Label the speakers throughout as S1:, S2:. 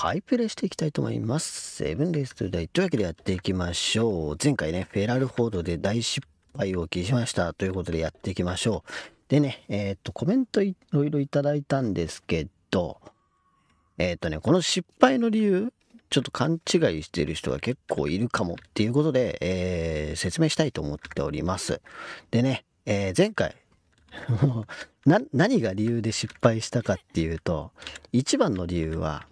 S1: ハイプレイしていきたいと思います。7レーストゥダイ。というわけでやっていきましょう。前回ね、フェラルフォードで大失敗を喫しました。ということでやっていきましょう。でね、えっ、と、コメントいろいろいただいたんですけど、えっ、とね、この失敗の理由、ちょっと勘違いしてる人が結構いるかもっていうことで、えー、説明したいと思っております。でね、えー、前回 何が理由で失敗したかっていうと、一番の理由は、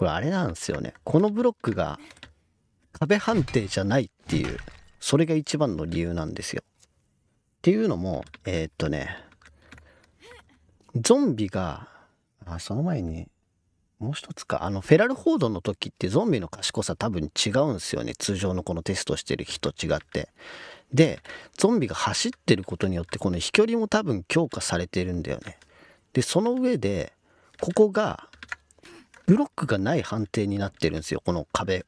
S1: これあれなんですよね。このブロックが壁判定じゃないっていう、それが一番の理由なんですよ。っていうのも、えー、っとね、ゾンビが、あ、その前に、もう一つか、あの、フェラル報道の時ってゾンビの賢さ多分違うんですよね。通常のこのテストしてる日と違って。で、ゾンビが走ってることによって、この飛距離も多分強化されてるんだよね。で、その上で、ここがブロックがない判定になってるんですよこの壁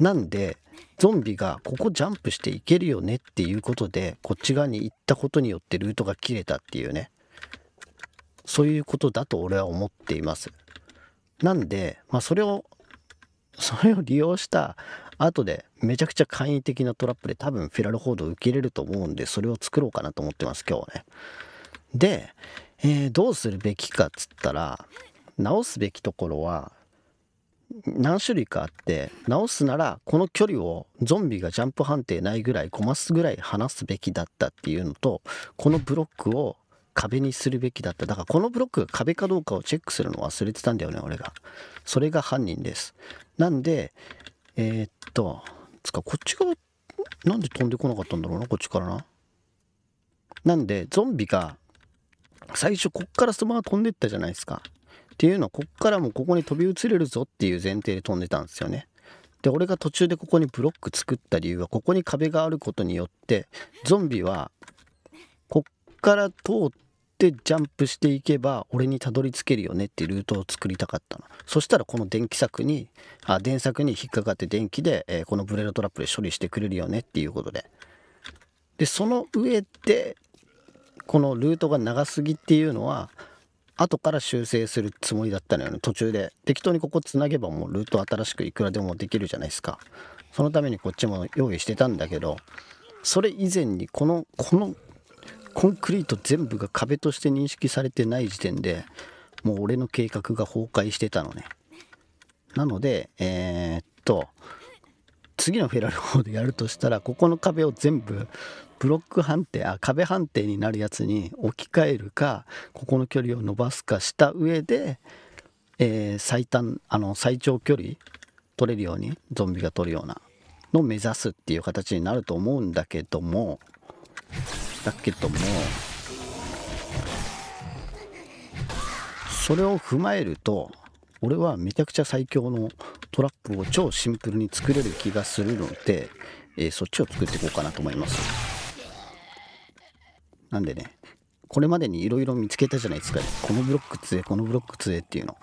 S1: なんでゾンビがここジャンプしていけるよねっていうことでこっち側に行ったことによってルートが切れたっていうねそういうことだと俺は思っていますなんで、まあ、それを それを利用した後でめちゃくちゃ簡易的なトラップで多分フィラルホード受け入れると思うんでそれを作ろうかなと思ってます今日はねで、えー、どうするべきかっつったら直すべきところは何種類かあって直すならこの距離をゾンビがジャンプ判定ないぐらい5マスぐらい離すべきだったっていうのとこのブロックを壁にするべきだっただからこのブロックが壁かどうかをチェックするの忘れてたんだよね俺がそれが犯人ですなんでえー、っとつかこっち側なんで飛んでこなかったんだろうなこっちからななんでゾンビが最初こっからそのまま飛んでったじゃないですかっていうのはこっからもここに飛び移れるぞっていう前提で飛んでたんですよね。で俺が途中でここにブロック作った理由はここに壁があることによってゾンビはこっから通ってジャンプしていけば俺にたどり着けるよねっていうルートを作りたかったのそしたらこの電気柵にあ電柵に引っかかって電気で、えー、このブレードトラップで処理してくれるよねっていうことででその上でこのルートが長すぎっていうのは後から修正するつもりだったのよね途中で適当にここつなげばもうルート新しくいくらでもできるじゃないですかそのためにこっちも用意してたんだけどそれ以前にこのこのコンクリート全部が壁として認識されてない時点でもう俺の計画が崩壊してたのねなのでえー、っと次のフェラルーでやるとしたらここの壁を全部ブロック判定あ壁判定になるやつに置き換えるかここの距離を伸ばすかした上で、えー、最短あの最長距離取れるようにゾンビが取るようなのを目指すっていう形になると思うんだけどもだけどもそれを踏まえると俺はめちゃくちゃ最強のトラップを超シンプルに作れる気がするので、えー、そっちを作っていこうかなと思います。なんでね、これまでにいろいろ見つけたじゃないですか、ね、このブロック杖このブロック杖っていうの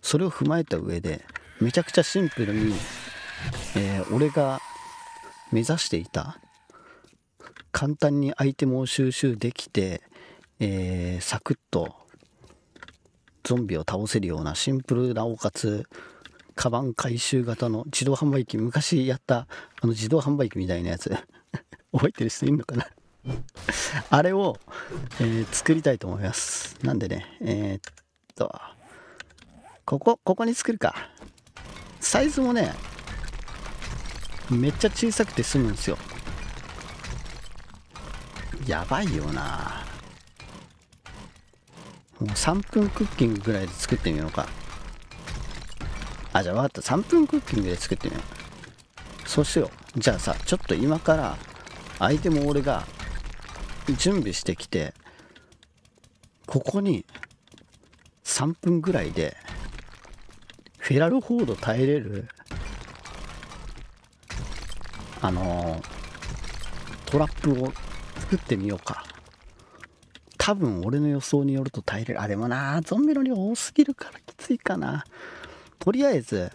S1: それを踏まえた上でめちゃくちゃシンプルに、えー、俺が目指していた簡単にアイテムを収集できて、えー、サクッとゾンビを倒せるようなシンプルなおかつカバン回収型の自動販売機昔やったあの自動販売機みたいなやつ 覚えてる人いるのかなあれを、えー、作りたいと思います。なんでね、えー、っと、ここ、ここに作るか。サイズもね、めっちゃ小さくて済むんですよ。やばいよなもう3分クッキングぐらいで作ってみようか。あ、じゃあ分かった。3分クッキングで作ってみよう。そうしよう。じゃあさ、ちょっと今から、アイテムを俺が準備してきてここに3分ぐらいでフェラルホード耐えれるあのトラップを作ってみようか多分俺の予想によると耐えれるあれもなゾンビの量多すぎるからきついかなとりあえず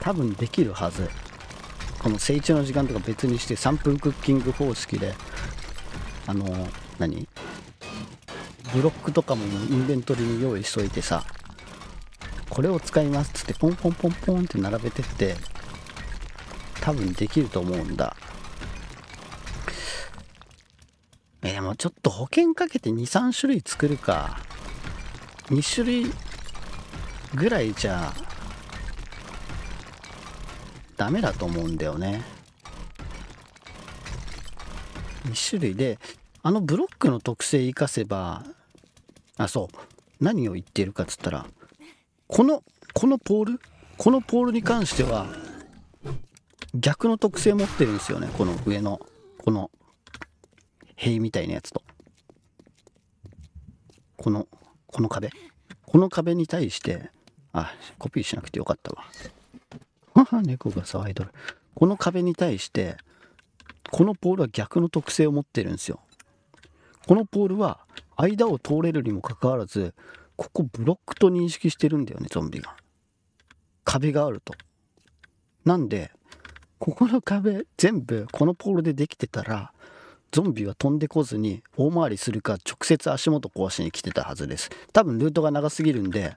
S1: 多分できるはずこの成長の時間とか別にして3分クッキング方式であの何ブロックとかもインベントリに用意しといてさこれを使いますっつってポンポンポンポンって並べてって多分できると思うんだえでもちょっと保険かけて23種類作るか2種類ぐらいじゃあダメだと思うんだよね。2種類で、あのブロックの特性生かせば、あ、そう。何を言っているかっつったら、この、このポールこのポールに関しては、逆の特性持ってるんですよね。この上の、この、塀みたいなやつと。この、この壁。この壁に対して、あ、コピーしなくてよかったわ。は猫が騒いどる。この壁に対して、このポールは逆の特性を持ってるんですよ。このポールは、間を通れるにもかかわらず、ここブロックと認識してるんだよね、ゾンビが。壁があると。なんで、ここの壁全部このポールでできてたら、ゾンビは飛んでこずに大回りするか直接足元壊しに来てたはずです。多分ルートが長すぎるんで、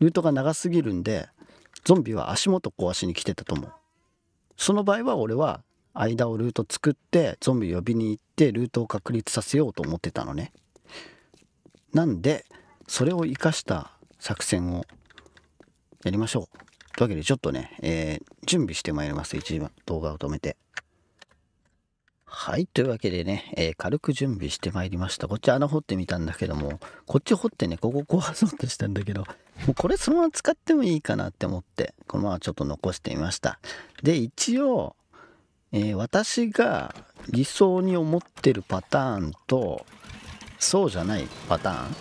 S1: ルートが長すぎるんで、ゾンビは足元壊しに来てたと思うその場合は俺は間をルート作ってゾンビ呼びに行ってルートを確立させようと思ってたのねなんでそれを生かした作戦をやりましょうというわけでちょっとね、えー、準備してまいります一番動画を止めて。はい。というわけでね、えー、軽く準備してまいりました。こっち穴掘ってみたんだけども、こっち掘ってね、ここ壊そうとしたんだけど、もうこれそのまま使ってもいいかなって思って、このままちょっと残してみました。で、一応、えー、私が理想に思ってるパターンと、そうじゃないパターン、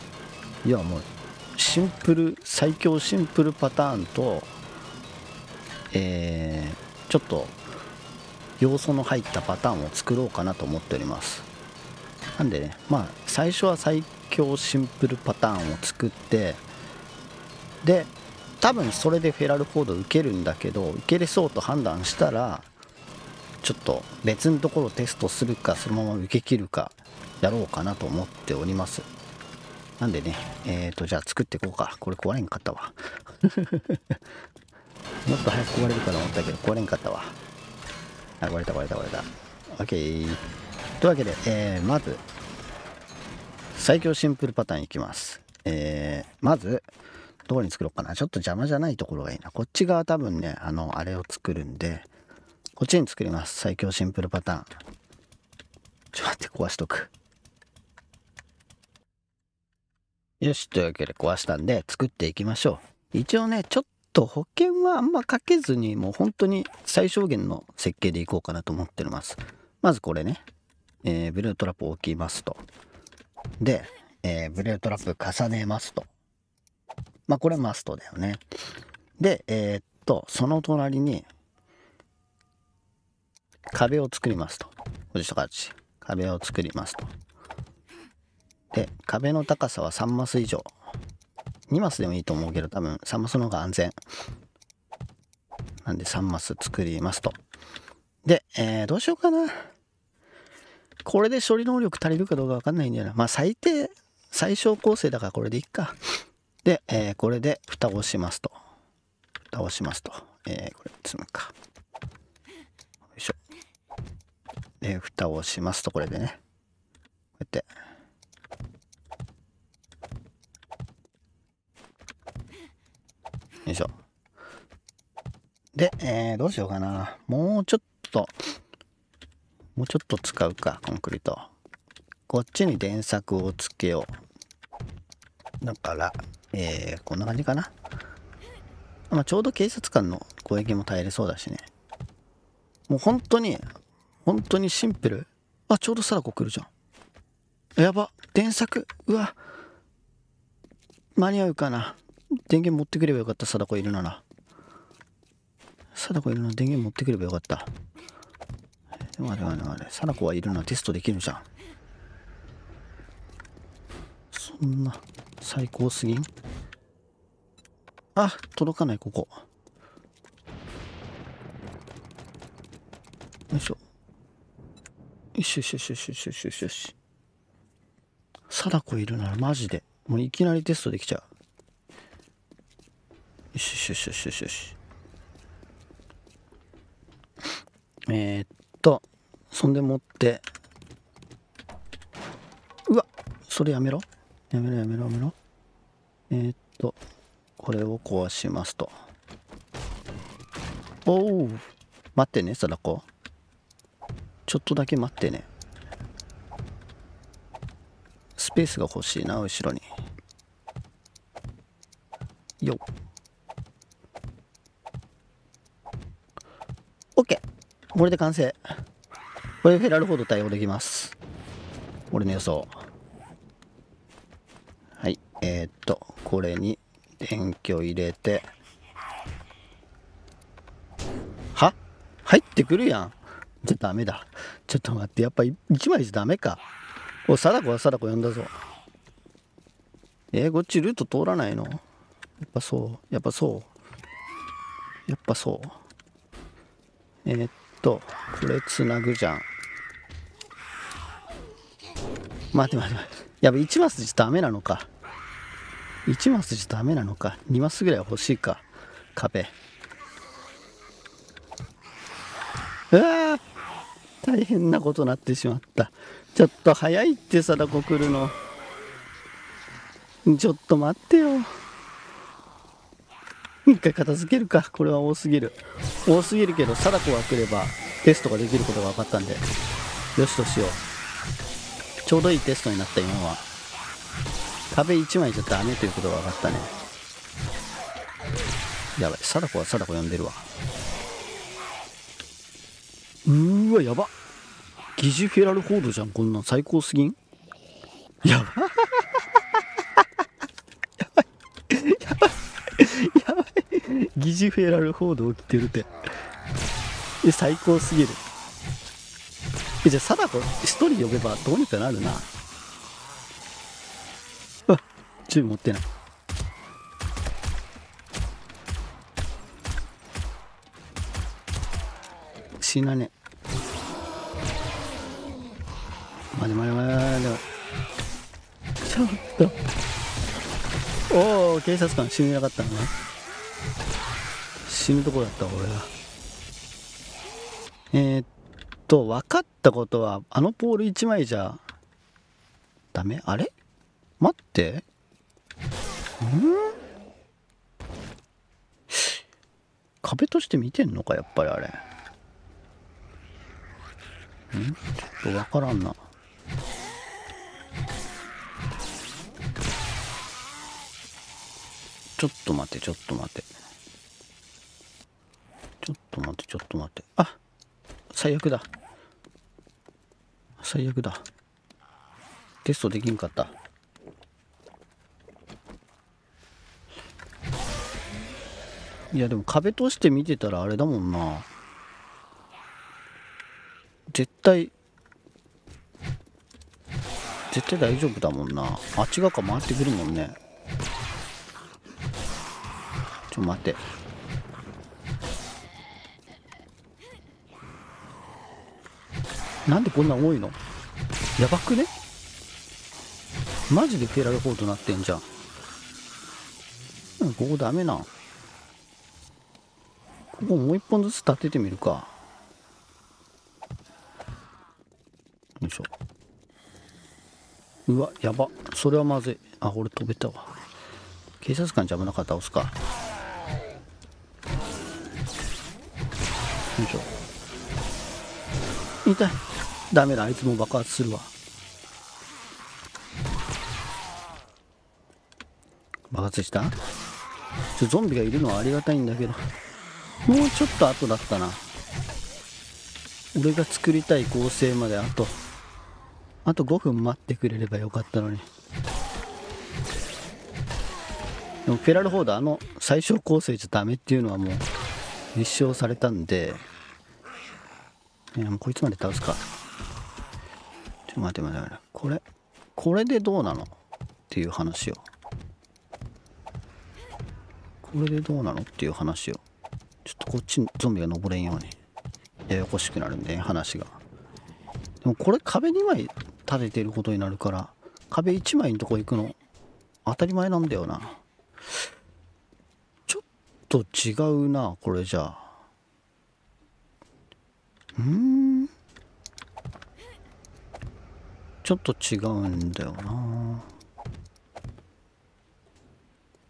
S1: 要はもう、シンプル、最強シンプルパターンと、えー、ちょっと要素の入ったパターンを作ろうかなと思っておりますなんでねまあ最初は最強シンプルパターンを作ってで多分それでフェラルフォード受けるんだけど受けれそうと判断したらちょっと別のところをテストするかそのまま受け切るかやろうかなと思っておりますなんでねえっ、ー、とじゃあ作っていこうかこれ壊れんかったわ もっと早く壊れるかと思ったけど壊れんかったわあ、割れた割れた割れた。OK。というわけで、えー、まず、最強シンプルパターンいきます。えー、まず、どこに作ろうかな。ちょっと邪魔じゃないところがいいな。こっち側多分ね、あの、あれを作るんで、こっちに作ります。最強シンプルパターン。ちょっと待って、壊しとく。よし、というわけで壊したんで、作っていきましょう。一応ね、ちょっと保険はあんまかけずにもう本当に最小限の設計でいこうかなと思ってますまずこれね、えー、ブルートラップを置きますとで、えー、ブルートラップ重ねますとまあこれマストだよねでえー、っとその隣に壁を作りますと壁を作りますとで壁の高さは3マス以上2マスでもいいと思うけど、多分3マスの方が安全。なんで3マス作りますと。で、えー、どうしようかな。これで処理能力足りるかどうかわかんないんだよな。まあ最低、最小構成だからこれでいっか。で、えー、これで蓋をしますと。蓋をしますと。えー、これ積むか。よいしょ。で、蓋をしますと、これでね。こうやって。よいしょ。で、えー、どうしようかな。もうちょっと、もうちょっと使うか、コンクリート。こっちに電柵をつけよう。だから、えー、こんな感じかな。まあ、ちょうど警察官の攻撃も耐えれそうだしね。もう本当に、本当にシンプル。あ、ちょうどサラコ来るじゃん。やば、電柵。うわ。間に合うかな。電源持ってくればよかった、貞子いるなら。貞子いるなら電源持ってくればよかった。あれあれあれ、貞子はいるならテストできるじゃん。そんな、最高すぎんあ、届かない、ここ。よいしょ。よしよしよしよしよしよしよし。貞子いるならマジで。もういきなりテストできちゃう。よしよしよしよしよし。えー、っと、そんでもって、うわそれやめろ。やめろやめろやめろ。えー、っと、これを壊しますと。おお待ってね、貞子。ちょっとだけ待ってね。スペースが欲しいな、後ろに。よっ。これで完成。これでフェラルフォード対応できます。俺の予想。はい。えー、っと、これに電気を入れて。は入ってくるやん。じゃダメだ。ちょっと待って。やっぱ1枚じゃダメか。お、貞子は貞子呼んだぞ。えー、こっちルート通らないのやっぱそう。やっぱそう。やっぱそう。えー、っとこれつなぐじゃん待って待って待ってやべ1マスじゃダメなのか1マスじゃダメなのか2マスぐらい欲しいか壁うわ大変なことになってしまったちょっと早いって貞子来るのちょっと待ってよ回片付けるか。これは多すぎる。多すぎるけど、貞子が来ればテストができることが分かったんで、よしとしよう。ちょうどいいテストになった今は。壁1枚じゃダメということが分かったね。やばい。貞子は貞子呼んでるわ。うーわ、やば。ギジフェラルホードじゃん。こんなん最高すぎんやば。疑似フェラル報道着てるってえ最高すぎるえじゃあ貞子一人呼べばどうにかなるなあ銃持ってない死なねまてまてまて待ちょっとおお警察官死になかったんだ死ぬとこだった俺がえー、っと分かったことはあのポール1枚じゃダメあれ待ってうん壁として見てんのかやっぱりあれんちょっと分からんなちょっと待てちょっと待てちょっと待って、ちょっと待って。あ最悪だ。最悪だ。テストできんかった。いや、でも壁として見てたらあれだもんな。絶対、絶対大丈夫だもんな。あっち側か回ってくるもんね。ちょ、待って。なんでこんな多いのやばくねマジでフェラルフォートなってんじゃん。うん、ここダメな。ここもう一本ずつ立ててみるか。よいしょ。うわ、やば。それはまずい。あ、俺飛べたわ。警察官邪魔なかった倒すか。よいしょ。痛い。ダメだあいつも爆発するわ爆発したちょゾンビがいるのはありがたいんだけどもうちょっと後だったな俺が作りたい合成まであとあと5分待ってくれればよかったのにでもペラルホードあの最小構成じゃダメっていうのはもう立証されたんでいやもうこいつまで倒すか待って待って待って。これ、これでどうなのっていう話を。これでどうなのっていう話を。ちょっとこっちゾンビが登れんように。ややこしくなるんで、話が。でもこれ壁2枚立ててることになるから、壁1枚のとこ行くの当たり前なんだよな。ちょっと違うな、これじゃあ。うーん。ちょっと違うんだよな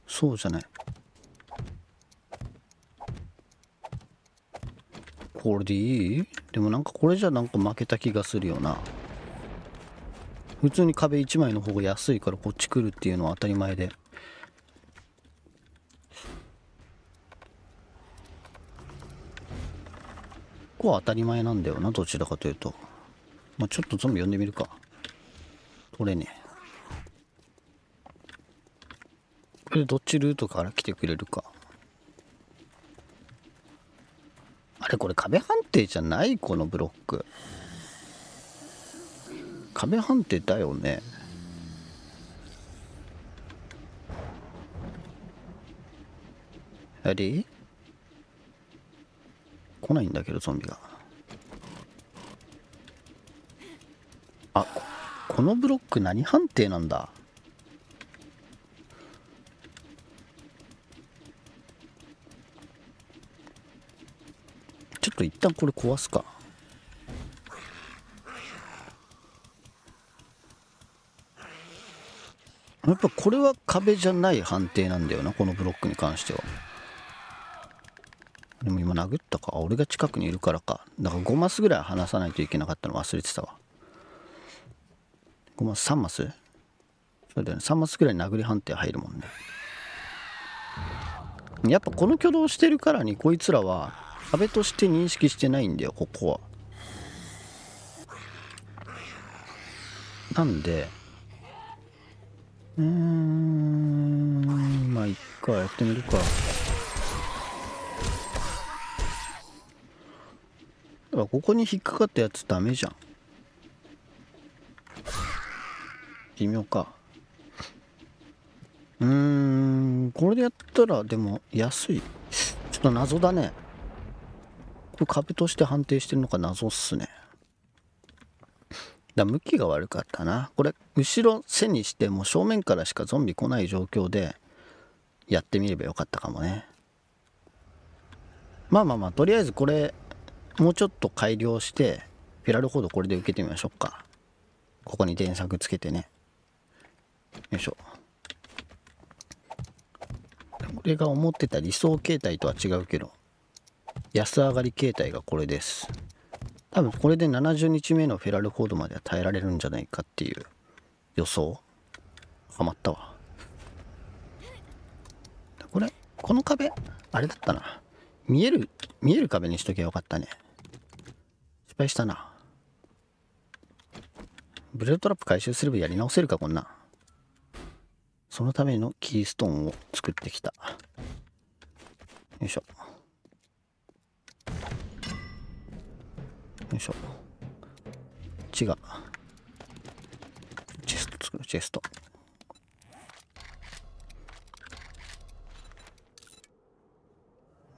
S1: そうじゃないこれでいいでもなんかこれじゃなんか負けた気がするよな普通に壁1枚の方が安いからこっち来るっていうのは当たり前でここは当たり前なんだよなどちらかというとまあ、ちょっとゾンビ呼んでみるか取れねえどっちルートから来てくれるかあれこれ壁判定じゃないこのブロック壁判定だよねあれ来ないんだけどゾンビがあここのブロック何判定なんだちょっと一旦これ壊すかやっぱこれは壁じゃない判定なんだよなこのブロックに関してはでも今殴ったか俺が近くにいるからかだから5マスぐらい離さないといけなかったの忘れてたわ5マス3マスそうだよね3マスくらい殴り判定入るもんねやっぱこの挙動してるからにこいつらは壁として認識してないんだよここはなんでうーんまあいっかやってみるかここに引っかかったやつダメじゃん微妙かうーんこれでやったらでも安いちょっと謎だねこれ株として判定してるのか謎っすねだ向きが悪かったなこれ後ろ背にしても正面からしかゾンビ来ない状況でやってみればよかったかもねまあまあまあとりあえずこれもうちょっと改良してフェラルコードこれで受けてみましょうかここに電作つけてねよいしょこれが思ってた理想形態とは違うけど安上がり形態がこれです多分これで70日目のフェラルコードまでは耐えられるんじゃないかっていう予想ハマったわこれこの壁あれだったな見える見える壁にしときゃよかったね失敗したなブレードトラップ回収すればやり直せるかこんなそのためのキーストーンを作ってきたよいしょよいしょ違うチェスト作るチェスト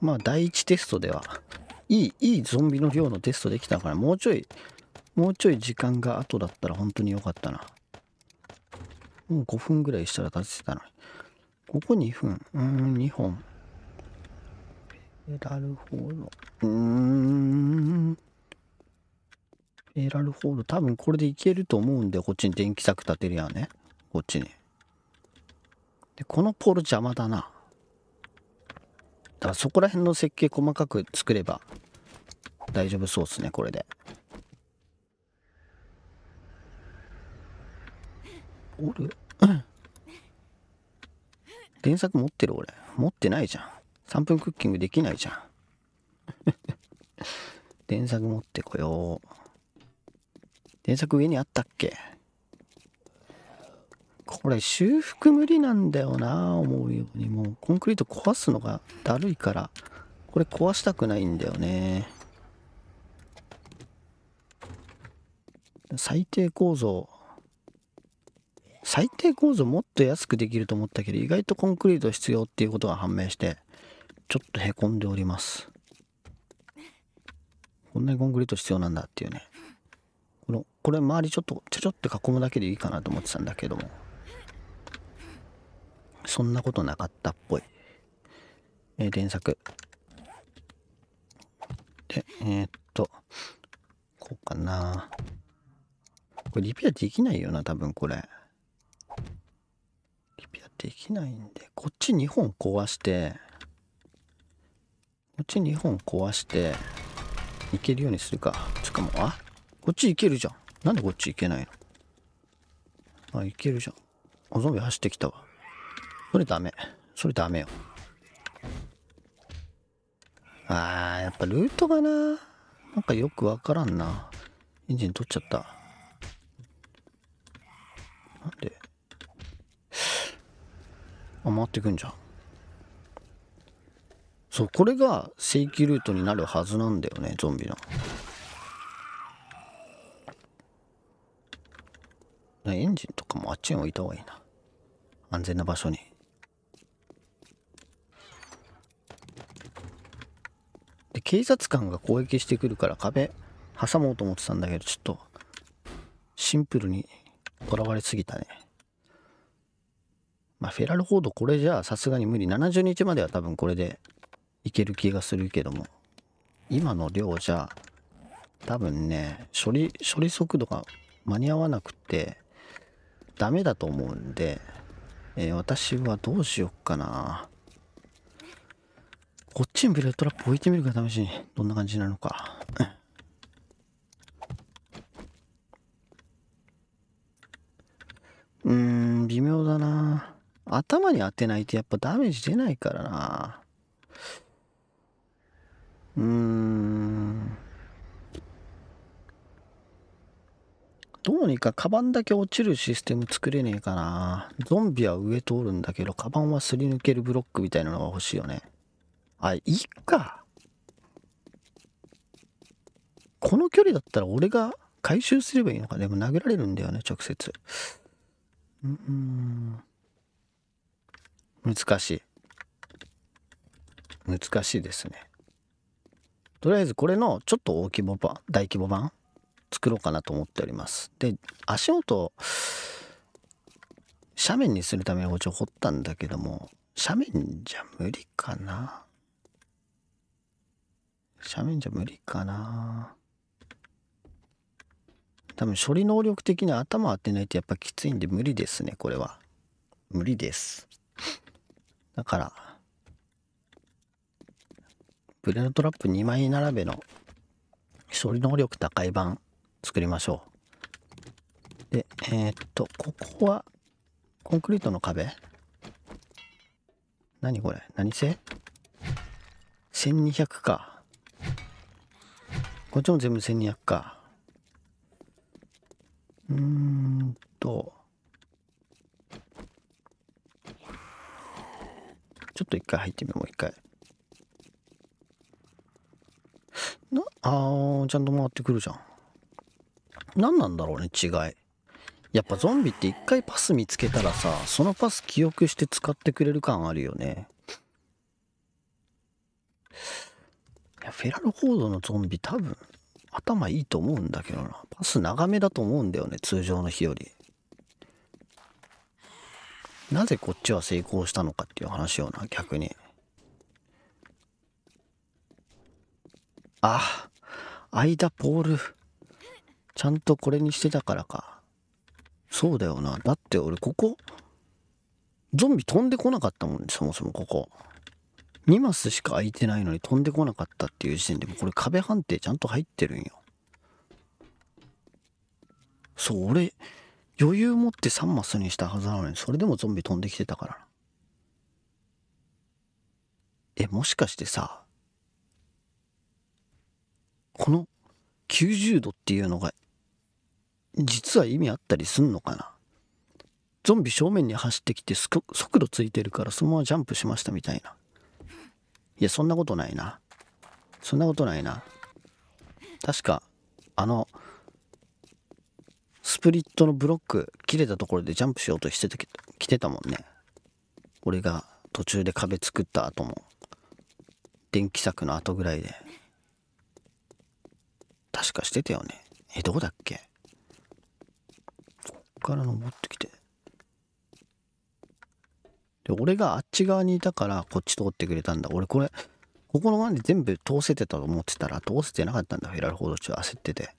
S1: まあ第1テストではいいいいゾンビの量のテストできたからもうちょいもうちょい時間が後だったら本当に良かったなもう5分ぐらいしたら立ててたのに。ここ2分。うん、2本。ペダルホール。うーん。ペダルホール。多分これでいけると思うんで、こっちに電気柵立てるやんね。こっちに。で、このポール邪魔だな。だからそこら辺の設計細かく作れば大丈夫そうっすね、これで。おる 原作持ってる俺。持ってないじゃん。3分クッキングできないじゃん。原作持ってこよう。原作上にあったっけこれ修復無理なんだよな思うようにもうコンクリート壊すのがだるいからこれ壊したくないんだよね最低構造最低構造もっと安くできると思ったけど意外とコンクリート必要っていうことが判明してちょっとへこんでおりますこんなにコンクリート必要なんだっていうねこのこれ周りちょっとちょちょって囲むだけでいいかなと思ってたんだけどもそんなことなかったっぽいえー、連作でえー、っとこうかなこれリペアできないよな多分これできないんで、こっち2本壊して、こっち2本壊して、いけるようにするか。つかもあこっちいけるじゃん。なんでこっちいけないのあ、いけるじゃん。あ、ゾンビ走ってきたわ。それダメ。それダメよ。あー、やっぱルートがな。なんかよくわからんな。エンジン取っちゃった。なんであ回ってくんじゃんそうこれが正規ルートになるはずなんだよねゾンビのエンジンとかもあっちに置いた方がいいな安全な場所にで警察官が攻撃してくるから壁挟もうと思ってたんだけどちょっとシンプルにとらわれすぎたねフェラルフォードこれじゃさすがに無理。70日までは多分これでいける気がするけども。今の量じゃ、多分ね、処理、処理速度が間に合わなくて、ダメだと思うんで、えー、私はどうしよっかな。こっちにブレートラップ置いてみるか試しに。どんな感じなのか。うーん、微妙だな頭に当てないとやっぱダメージ出ないからな。うーん。どうにかカバンだけ落ちるシステム作れねえかな。ゾンビは上通るんだけど、カバンはすり抜けるブロックみたいなのが欲しいよね。あ、いいか。この距離だったら俺が回収すればいいのか。でも殴られるんだよね、直接。うん。難しい難しいですねとりあえずこれのちょっと大規模版大規模版作ろうかなと思っておりますで足音斜面にするための包丁掘ったんだけども斜面じゃ無理かな斜面じゃ無理かな多分処理能力的に頭当てないとやっぱきついんで無理ですねこれは無理ですだから、ブレードトラップ2枚並べの処理能力高い版作りましょう。で、えー、っと、ここはコンクリートの壁何これ何製 ?1200 か。こっちも全部1200か。うーんと。と一回入ってみよう、もう一回。な、あー、ちゃんと回ってくるじゃん。何なんだろうね、違い。やっぱゾンビって一回パス見つけたらさ、そのパス記憶して使ってくれる感あるよね。いや、フェラルコードのゾンビ多分、頭いいと思うんだけどな。パス長めだと思うんだよね、通常の日より。なぜこっちは成功したのかっていう話をな、逆に。あ、間ポール。ちゃんとこれにしてたからか。そうだよな。だって俺ここ、ゾンビ飛んでこなかったもん、ね、そもそもここ。2マスしか空いてないのに飛んでこなかったっていう時点でもこれ壁判定ちゃんと入ってるんよ。そう、俺、余裕持って3マスにしたはずなのに、それでもゾンビ飛んできてたから。え、もしかしてさ、この90度っていうのが、実は意味あったりすんのかなゾンビ正面に走ってきて速度ついてるからそのままジャンプしましたみたいな。いや、そんなことないな。そんなことないな。確か、あの、スプリットのブロック切れたところでジャンプしようとしてたけど来てたもんね俺が途中で壁作った後も電気柵の後ぐらいで確かしてたよねえどこだっけこっから登ってきてで俺があっち側にいたからこっち通ってくれたんだ俺これここの前で全部通せてたと思ってたら通せてなかったんだフェラルード中焦ってて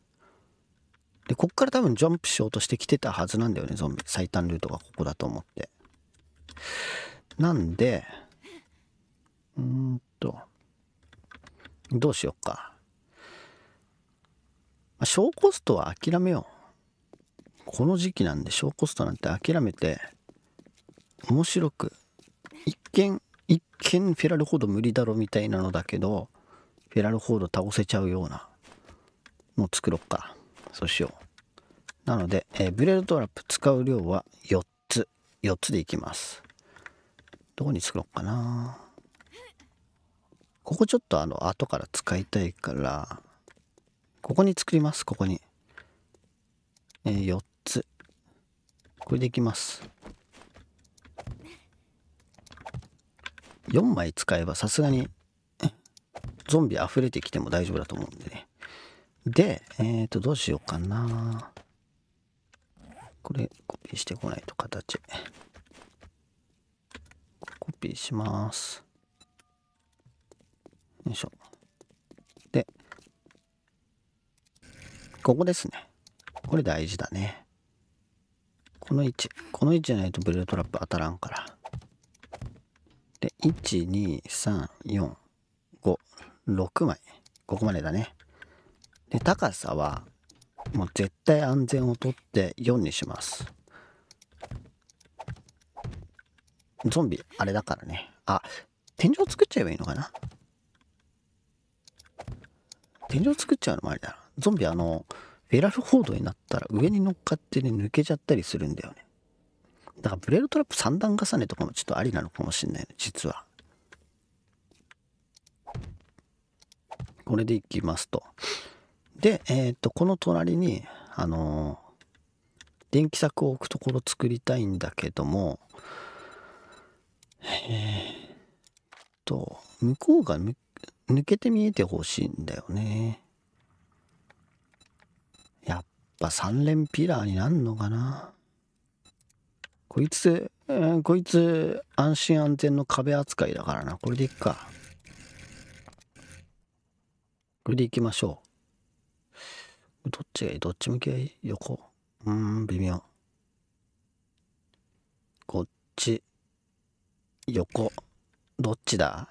S1: で、こっから多分ジャンプしようとしてきてたはずなんだよね、ゾンビ。最短ルートがここだと思って。なんで、うーんと、どうしよっか。まあ、小コストは諦めよう。この時期なんで小コストなんて諦めて、面白く、一見、一見フェラルホード無理だろみたいなのだけど、フェラルホード倒せちゃうようなのを作ろっか。そうしよう。なので、えー、ブレードトラップ使う量は4つ。4つでいきます。どこに作ろうかな。ここちょっとあの、後から使いたいから、ここに作ります、ここに。えー、4つ。これでいきます。4枚使えばさすがにゾンビ溢れてきても大丈夫だと思うんでね。で、えっ、ー、と、どうしようかな。これ、コピーしてこないと形。コピーします。よいしょ。で、ここですね。これ大事だね。この位置。この位置じゃないとブルートラップ当たらんから。で、1、2、3、4、5、6枚。ここまでだね。で高さはもう絶対安全をとって4にしますゾンビあれだからねあ天井作っちゃえばいいのかな天井作っちゃうのもありだなゾンビあのフェラルードになったら上に乗っかってね抜けちゃったりするんだよねだからブレードトラップ3段重ねとかもちょっとありなのかもしんないね実はこれでいきますとで、えっ、と、この隣に、あのー、電気柵を置くところ作りたいんだけども、えー、っと、向こうが抜けて見えてほしいんだよね。やっぱ3連ピラーになんのかな。こいつ、えー、こいつ、安心安全の壁扱いだからな。これでいっか。これでいきましょう。どっちがいいどっち向きがいい横うーん、微妙。こっち、横、どっちだ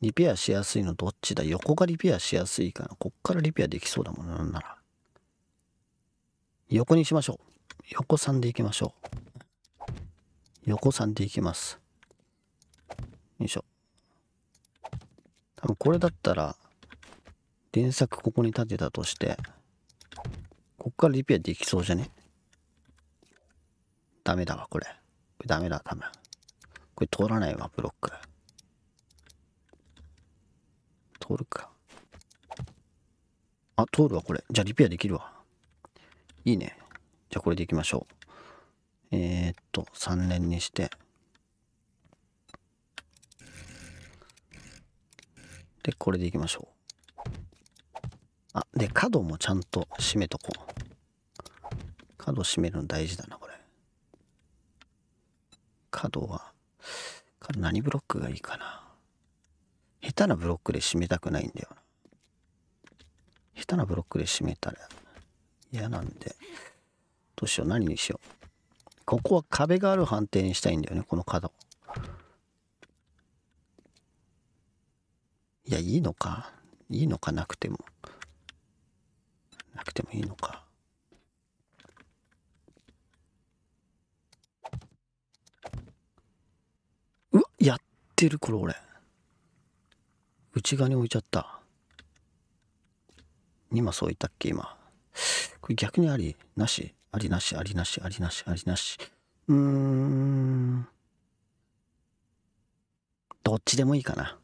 S1: リペアしやすいのどっちだ横がリペアしやすいかなこっからリペアできそうだもんなんなら。横にしましょう。横3でいきましょう。横3でいきます。よいしょ。多分これだったら、電柵ここに立てたとして、こっからリペアできそうじゃねダメだわ、これ。ダメだ、多分。これ通らないわ、ブロック。通るか。あ、通るわ、これ。じゃあリペアできるわ。いいね。じゃあこれでいきましょう。えー、っと、3連にして。で、これでいきましょう。あ、で、角もちゃんと締めとこう。角締めるの大事だな、これ。角は、角何ブロックがいいかな。下手なブロックで締めたくないんだよ下手なブロックで締めたら嫌なんで。どうしよう、何にしよう。ここは壁がある判定にしたいんだよね、この角。いや、いいのか。いいのかなくても。なくてもいいのか。うわ、やってる、これ俺。内側に置いちゃった。今そう言ったっけ、今。これ逆にあり、なし、ありなし、ありなし、ありなし、ありなし。うーん。どっちでもいいかな。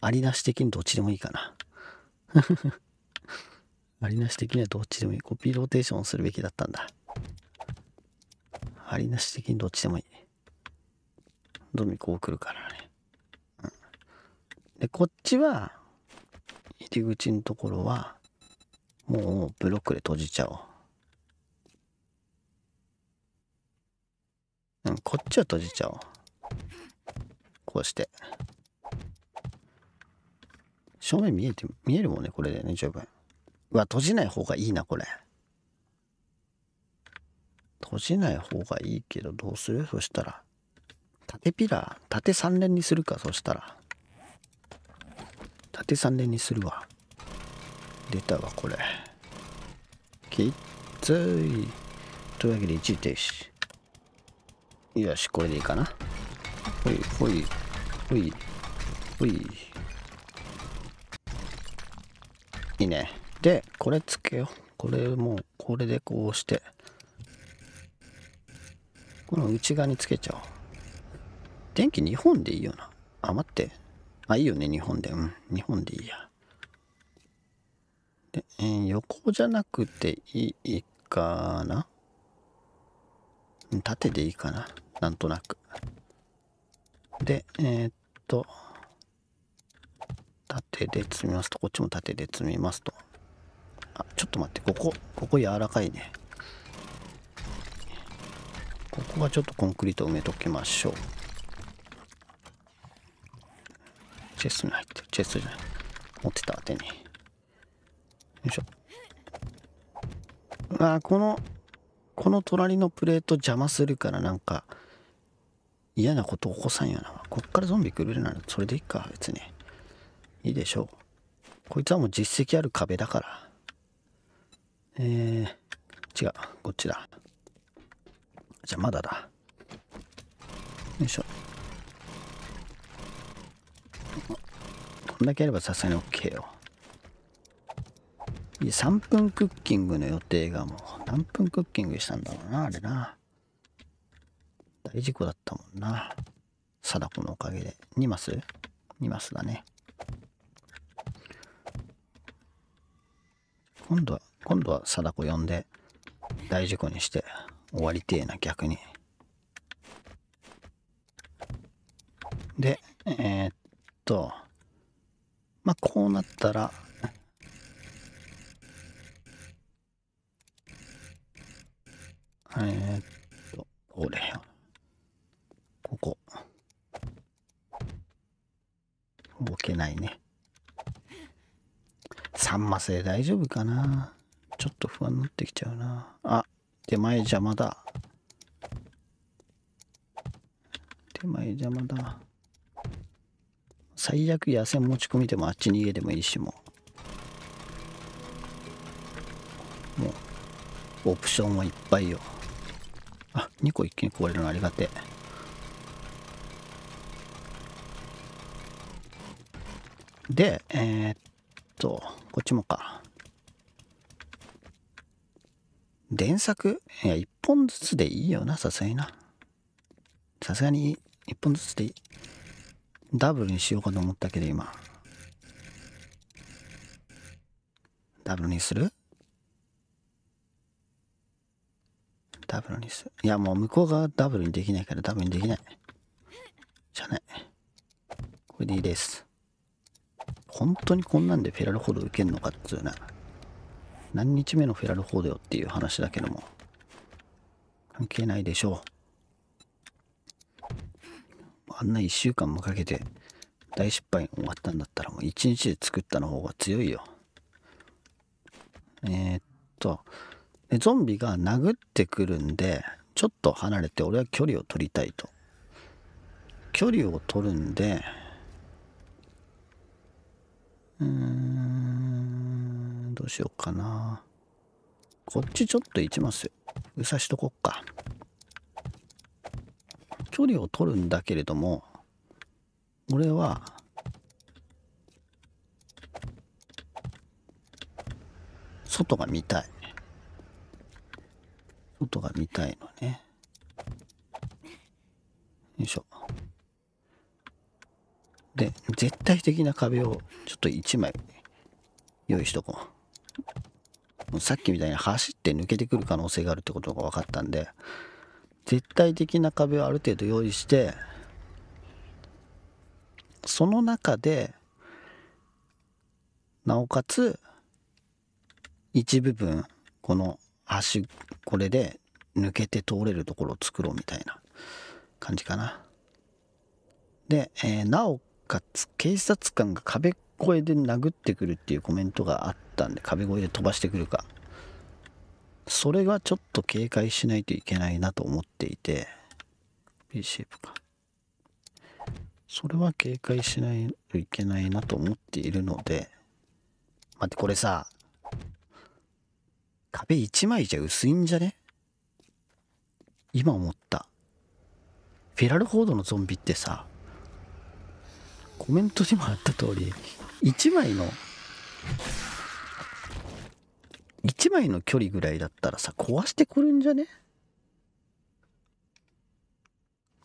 S1: ありなし的にどっちでもいいかな。ありなし的にはどっちでもいい。コピーローテーションするべきだったんだ。ありなし的にどっちでもいい。ドミこう来るからね。で、こっちは、入り口のところは、もうブロックで閉じちゃおう。うん、こっちは閉じちゃおう。こうして。正面見えて、見えるもんね、これでね、十分。うわ閉じない方がいいなこれ閉じない方がいいけどどうするそしたら縦ピラー縦3連にするかそしたら縦3連にするわ出たわこれきっついというわけで1位停止よしこれでいいかなほいほいほいほいいいねでこれつけようこれもうこれでこうしてこの内側につけちゃおう電気2本でいいよなあ待ってあいいよね日本でうん日本でいいやで、えー、横じゃなくていいかな縦でいいかななんとなくでえー、っと縦で積みますとこっちも縦で積みますとあちょっと待ってここここ柔らかいねここはちょっとコンクリート埋めときましょうチェストに入ってるチェストじゃない持ってた当てによいしょあこのこの隣のプレート邪魔するからなんか嫌なこと起こさんよなこっからゾンビ来るならそれでいいか別にいいでしょうこいつはもう実績ある壁だからえー、違う、こっちだ。じゃあまだだ。よいしょ。こんだけあればさすがに OK よ。3分クッキングの予定がもう何分クッキングしたんだろうな、あれな。大事故だったもんな。貞子のおかげで。2マス ?2 マスだね。今度は今度は貞子呼んで大事故にして終わりてえな逆にでえー、っとまあこうなったらえー、っとこれここ動けないね。サンマ製大丈夫かなちょっと不安になってきちゃうなあ手前邪魔だ手前邪魔だ最悪野戦持ち込みでもあっち逃げてもいいしもうもうオプションはいっぱいよあ2個一気に壊れるのありがてえで、えー、っと、こっちもか。電作いや、一本ずつでいいよな、さすがにな。さすがに一本ずつでいい。ダブルにしようかと思ったけど、今。ダブルにするダブルにする。いや、もう向こうがダブルにできないからダブルにできない。じゃない。これでいいです。本当にこんなんでペラルホール受けんのかっつうな。何日目のフェラルホードよっていう話だけども、関係ないでしょう。あんな1週間もかけて大失敗終わったんだったらもう1日で作ったの方が強いよ。えー、っとで、ゾンビが殴ってくるんで、ちょっと離れて俺は距離を取りたいと。距離を取るんで、うーん。どうしようかな。こっちちょっと行きますよ。うさしとこっか。距離を取るんだけれども、俺は、外が見たい。外が見たいのね。よいしょ。で、絶対的な壁をちょっと1枚用意しとこう。さっきみたいに走って抜けてくる可能性があるってことが分かったんで絶対的な壁をある程度用意してその中でなおかつ一部分この橋これで抜けて通れるところを作ろうみたいな感じかな。で、えー、なおかつ警察官が壁声で殴ってくるっていうコメントがあったんで壁越えで飛ばしてくるかそれがちょっと警戒しないといけないなと思っていて B シェイプかそれは警戒しないといけないなと思っているので待ってこれさ壁1枚じゃ薄いんじゃね今思ったフェラルフォードのゾンビってさコメントにもあった通り1枚の1枚の距離ぐらいだったらさ壊してくるんじゃね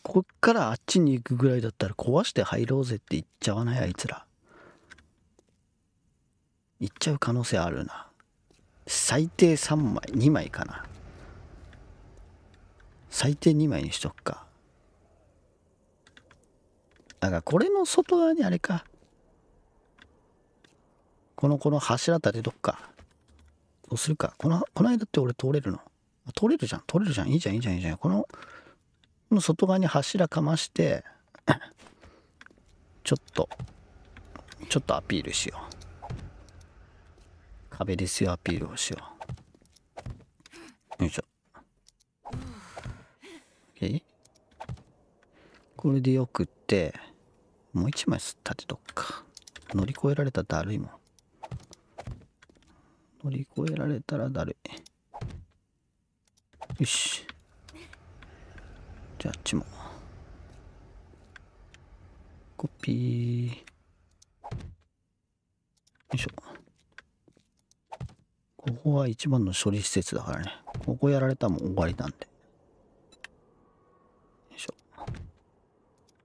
S1: こっからあっちに行くぐらいだったら壊して入ろうぜって言っちゃわないあいつら行っちゃう可能性あるな最低3枚2枚かな最低2枚にしとくかだからこれの外側にあれかこの、この柱立てとくか。どうするか。この、この間って俺通れるの通れるじゃん。通れるじゃん。いいじゃん、いいじゃん、いいじゃん。この、この外側に柱かまして、ちょっと、ちょっとアピールしよう。壁ですよ、アピールをしよう。よいしょ。えこれでよくって、もう一枚立てとくか。乗り越えられたらだるいもん。乗り越えられたら誰よしじゃああっちもコピーよいしょここは一番の処理施設だからねここやられたらもう終わりなんでよいしょ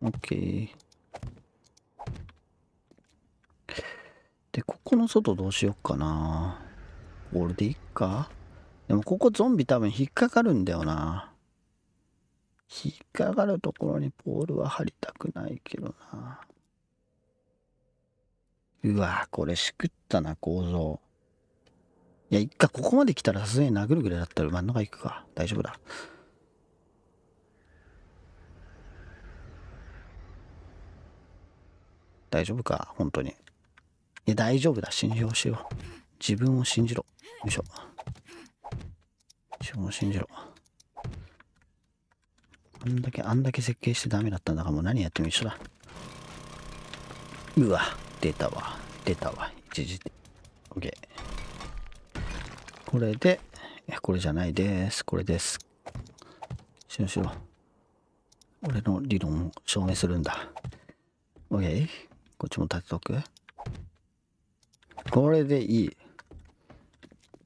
S1: OK でここの外どうしよっかな俺でいっかでもここゾンビ多分引っかかるんだよな。引っかかるところにポールは張りたくないけどな。うわこれしくったな、構造。いや、一回ここまで来たらさすがに殴るぐらいだったら真ん中行くか。大丈夫だ。大丈夫か本当に。いや、大丈夫だ。信用しよう。自分を信じろ。よいしょ。自分を信じろ。あんだけ、あんだけ設計してダメだったんだからもう何やっても一緒だ。うわ、出たわ。出たわ。一時で。OK。これで、これじゃないです。これです。しろしろ。俺の理論を証明するんだ。OK。こっちも立てとく。これでいい。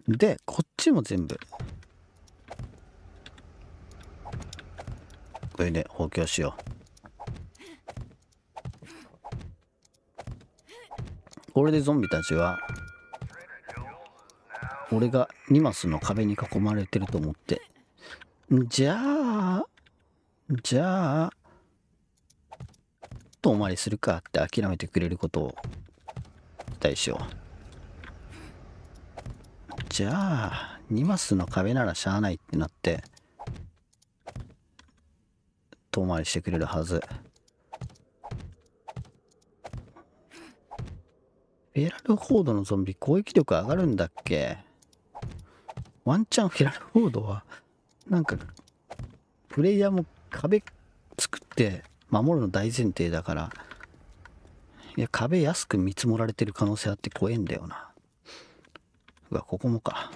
S1: でこっちも全部これで補強しようこれでゾンビたちは俺が2マスの壁に囲まれてると思ってじゃあじゃあとお参りするかって諦めてくれることを期待しようじゃあ、2マスの壁ならしゃあないってなって、遠回りしてくれるはず。フェラルフォードのゾンビ攻撃力上がるんだっけワンチャンフェラルフォードは、なんか、プレイヤーも壁作って守るの大前提だから、いや、壁安く見積もられてる可能性あって怖えんだよな。うわ、ここもか。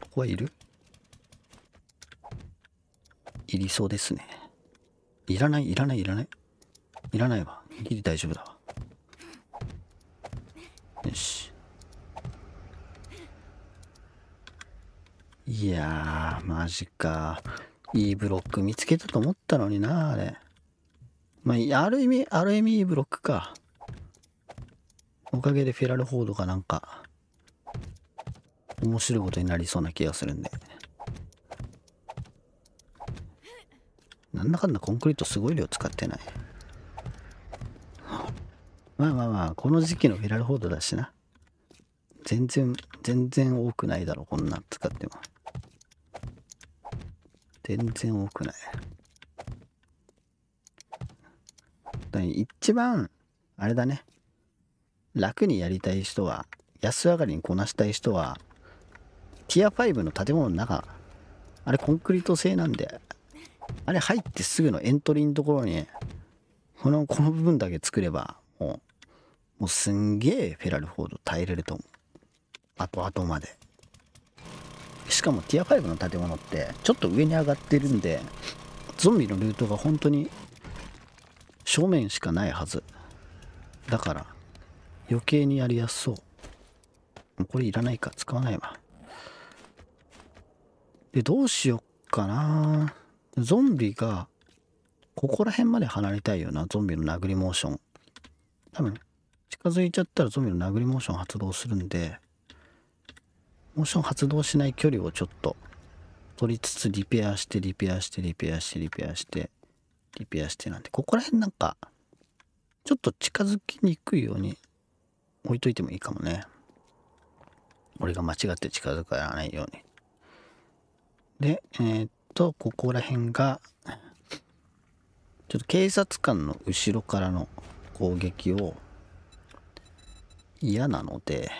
S1: ここはいるいりそうですね。いらない、いらない、いらない。いらないわ。ギリ大丈夫だわ。よし。いやー、マジか。いいブロック見つけたと思ったのにな、あれ。まあ、ある意味、ある意味いいブロックか。おかげでフェラルフォードがなんか、面白いことになりそうな気がするんで。なんだかんだコンクリートすごい量使ってない。まあまあまあ、この時期のフェラルフォードだしな。全然、全然多くないだろ、こんな使っても。全然多くない。一番、あれだね。楽にやりたい人は安上がりにこなしたい人はティア5の建物の中あれコンクリート製なんであれ入ってすぐのエントリーのところにこのこの部分だけ作ればもうもうすんげえフェラルフォード耐えれると思うあとあとまでしかもティア5の建物ってちょっと上に上がってるんでゾンビのルートが本当に正面しかないはずだから余計にやりやすそう。もうこれいらないか、使わないわ。で、どうしよっかな。ゾンビが、ここら辺まで離れたいよな、ゾンビの殴りモーション。多分、近づいちゃったらゾンビの殴りモーション発動するんで、モーション発動しない距離をちょっと取りつつリペアしてリペアしてリペアしてリペアしてリペアしてなんでここら辺なんかちょっと近づきにくいように置いといてもいいかもね。俺が間違って近づかないように。で、えー、っと、ここら辺が、ちょっと警察官の後ろからの攻撃を嫌なので、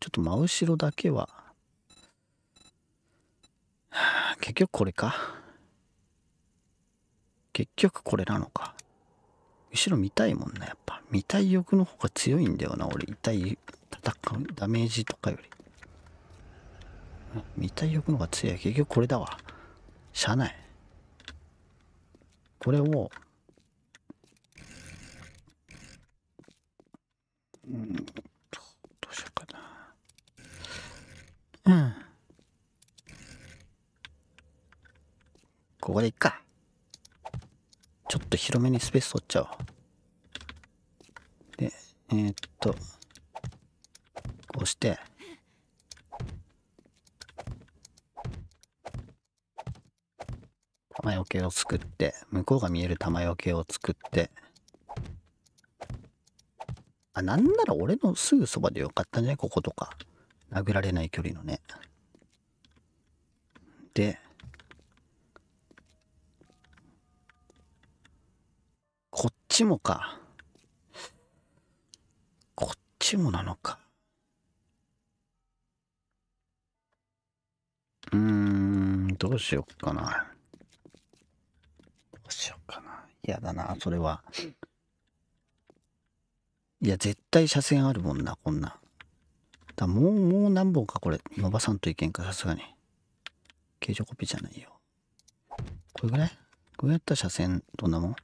S1: ちょっと真後ろだけは、結局これか。結局これなのか。後ろ見たいもんな、やっぱ。見たい欲の方が強いんだよな、俺。痛い、戦う、ダメージとかより。見たい欲の方が強い。結局これだわ。車内。これを、うんどうしようかな。うん。ここでいっか。ちょっと広めにスペース取っちゃおう。えー、っと、こうして、玉よけを作って、向こうが見える玉よけを作って、あ、なんなら俺のすぐそばでよかったんじゃないこことか。殴られない距離のね。で、こっちもか。うしよっかな。どうしよっかな。嫌だな、それは。いや、絶対車線あるもんな、こんな。だもう、もう何本かこれ、伸ばさんといけんか、さすがに。形状コピーじゃないよ。これぐらいこれやったら車線、どんなもん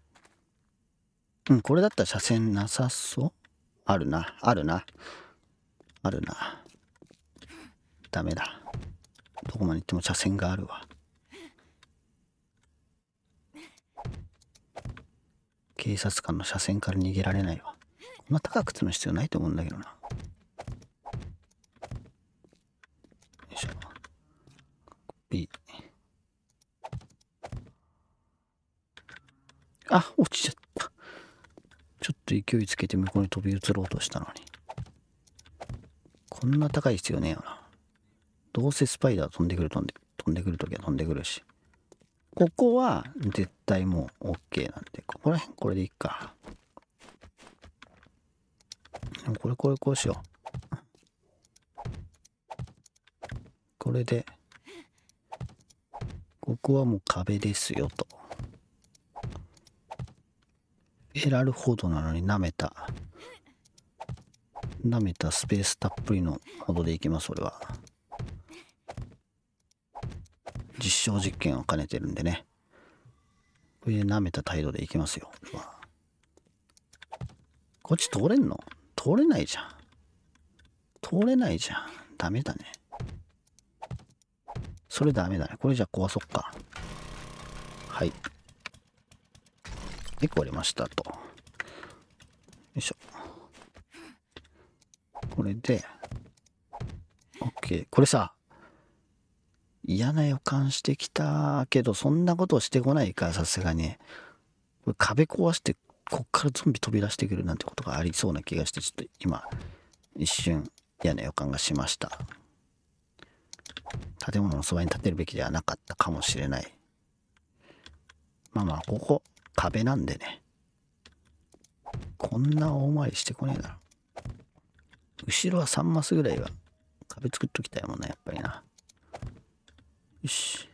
S1: うん、これだったら車線なさそうあるな、あるな。あるな。ダメだ。どこまで行っても車線があるわ。警察官の車線から逃げられないわこんな高く積む必要ないと思うんだけどなよいしょ B あ落ちちゃったちょっと勢いつけて向こうに飛び移ろうとしたのにこんな高い必要ねえよなどうせスパイダー飛んでくる飛んで飛んでくる時は飛んでくるしここは絶対もう OK なんでこれこれでいいか。これこれこうしよう。これで、ここはもう壁ですよと。エラルほどなのに舐めた、舐めたスペースたっぷりのほどでいきます、俺は。実証実験を兼ねてるんでね。こ舐めた態度でいきますよ。こっち通れんの通れないじゃん。通れないじゃん。ダメだね。それダメだね。これじゃあ壊そっか。はい。で、壊れましたと。よいしょ。これで、OK。これさ、嫌な予感してきたけど、そんなことをしてこないから、さすがに。壁壊して、こっからゾンビ飛び出してくるなんてことがありそうな気がして、ちょっと今、一瞬嫌な予感がしました。建物のそばに建てるべきではなかったかもしれない。まあまあ、ここ、壁なんでね。こんな大回りしてこねえだろ。後ろは3マスぐらいは壁作っときたいもんな、やっぱりな。よし。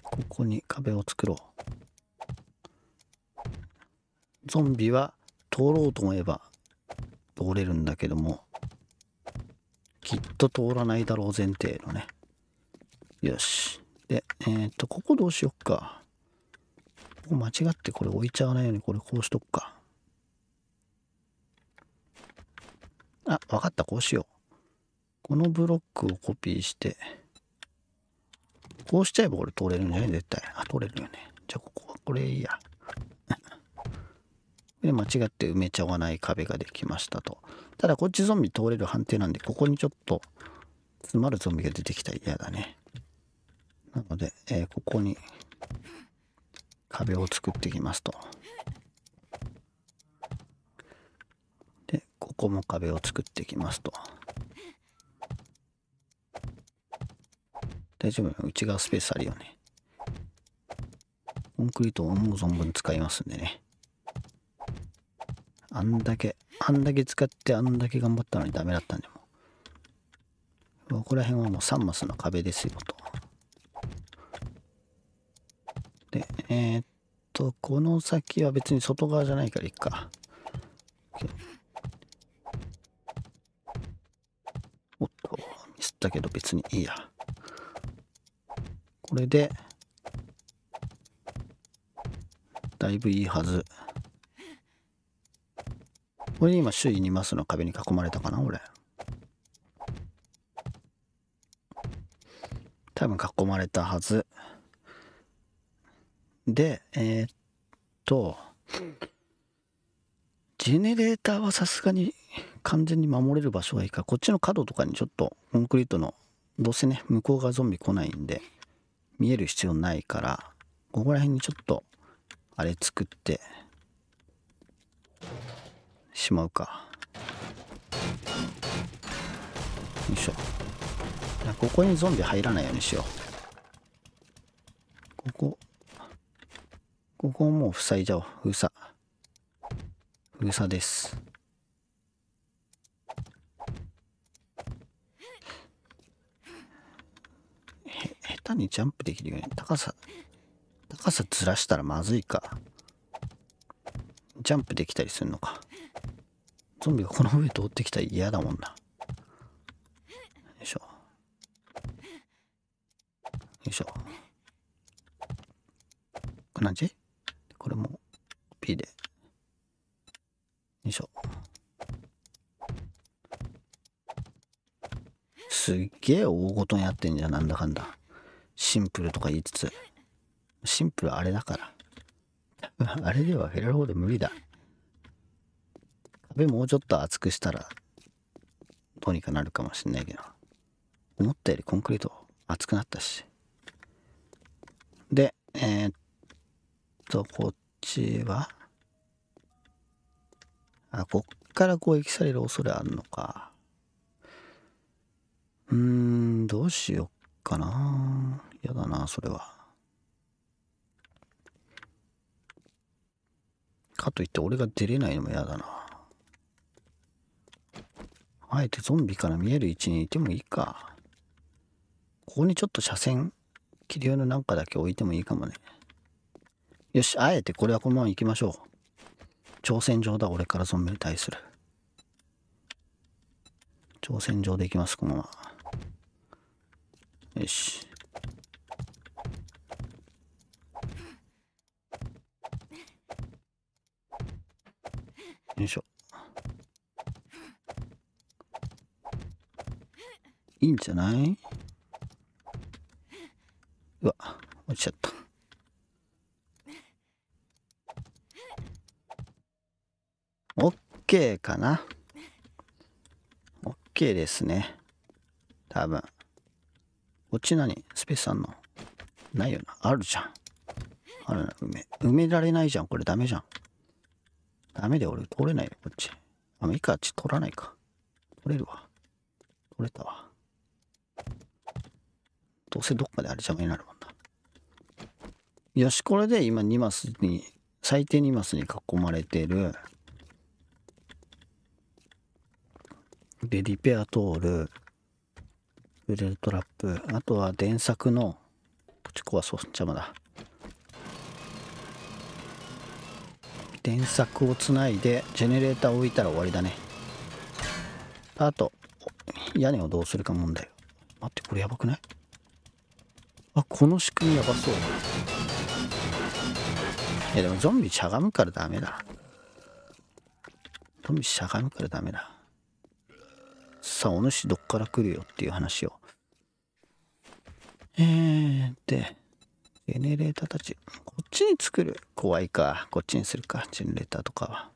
S1: ここに壁を作ろう。ゾンビは通ろうと思えば通れるんだけども、きっと通らないだろう前提のね。よし。で、えー、っと、ここどうしよっか。ここ間違ってこれ置いちゃわないようにこれこうしとくか。あ、わかった、こうしよう。このブロックをコピーして、こうしちゃえばこれ通れるんじゃない絶対。あ、通れるよね。じゃあここはこれいいや。で、間違って埋めちゃわない壁ができましたと。ただこっちゾンビ通れる判定なんで、ここにちょっと詰まるゾンビが出てきたら嫌だね。なので、えー、ここに壁を作っていきますと。で、ここも壁を作っていきますと。大丈夫内側スペースあるよね。コンクリートを思う存分使いますんでね。あんだけ、あんだけ使ってあんだけ頑張ったのにダメだったんでもう。ここら辺はもう3マスの壁ですよと。で、えー、っと、この先は別に外側じゃないからいっか。おっと、ミスったけど別にいいや。これでだいぶいいはずこれで今周囲2マスの壁に囲まれたかな俺多分囲まれたはずでえー、っとジェネレーターはさすがに完全に守れる場所がいいからこっちの角とかにちょっとコンクリートのどうせね向こうがゾンビ来ないんで見える必要ないから、ここら辺にちょっと、あれ作って、しまうか。よいしょ。ここにゾンビ入らないようにしよう。ここ、ここをもう塞いじゃおう。封鎖。封鎖です。下にジャンプできるように高さ高さずらしたらまずいかジャンプできたりするのかゾンビがこの上通ってきたら嫌だもんなよいしょよいしょこんな感じこれも P でよいしょすっげえ大ごとにやってんじゃんなんだかんだシンプルとか言いつつ、シンプルあれだから。あれでは減ェラローで無理だ。壁もうちょっと厚くしたら、どうにかなるかもしんないけど。思ったよりコンクリート厚くなったし。で、えー、っと、こっちは、あ、こっから攻撃される恐れあるのか。うーん、どうしよっかな。嫌だな、それは。かといって俺が出れないのも嫌だな。あえてゾンビから見える位置にいてもいいか。ここにちょっと車線、切りのなんかだけ置いてもいいかもね。よし、あえてこれはこのまま行きましょう。挑戦状だ、俺からゾンビに対する。挑戦状で行きます、このまま。よし。よいしょいいんじゃないうわ落ちちゃったオッケーかなオッケーですね多分こっち何スペースあんのないよなあるじゃんあるな埋め埋められないじゃんこれダメじゃんダメで俺取れないよ、こっち。あ、まあ、いいか、あっち取らないか。取れるわ。取れたわ。どうせどっかであれ邪魔になるもんな。よし、これで今2マスに、最低2マスに囲まれてる。で、リペア通る。ル。レルトラップ。あとは電作の、こっち壊そう。邪魔だ。電柵をつないでジェネレーターを置いたら終わりだねあと屋根をどうするか問題待ってこれやばくないあこの仕組みやばそういやでもゾンビしゃがむからダメだゾンビしゃがむからダメださあお主どっから来るよっていう話をえーでジェネレーターたち。こっちに作る。怖いか。こっちにするか。ジェネレーターとかは。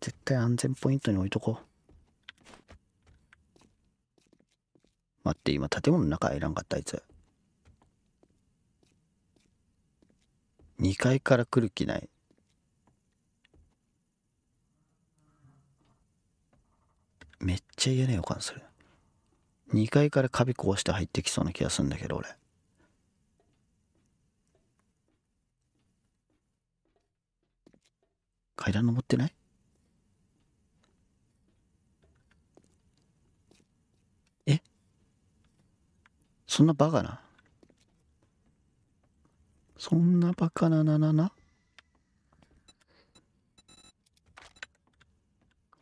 S1: 絶対安全ポイントに置いとこう。待って、今建物の中入らんかった、あいつ。2階から来る気ない。めっちゃ嫌な予感する。2階から壁壊して入ってきそうな気がするんだけど、俺。階段登ってないえそんなバカなそんなバカなななな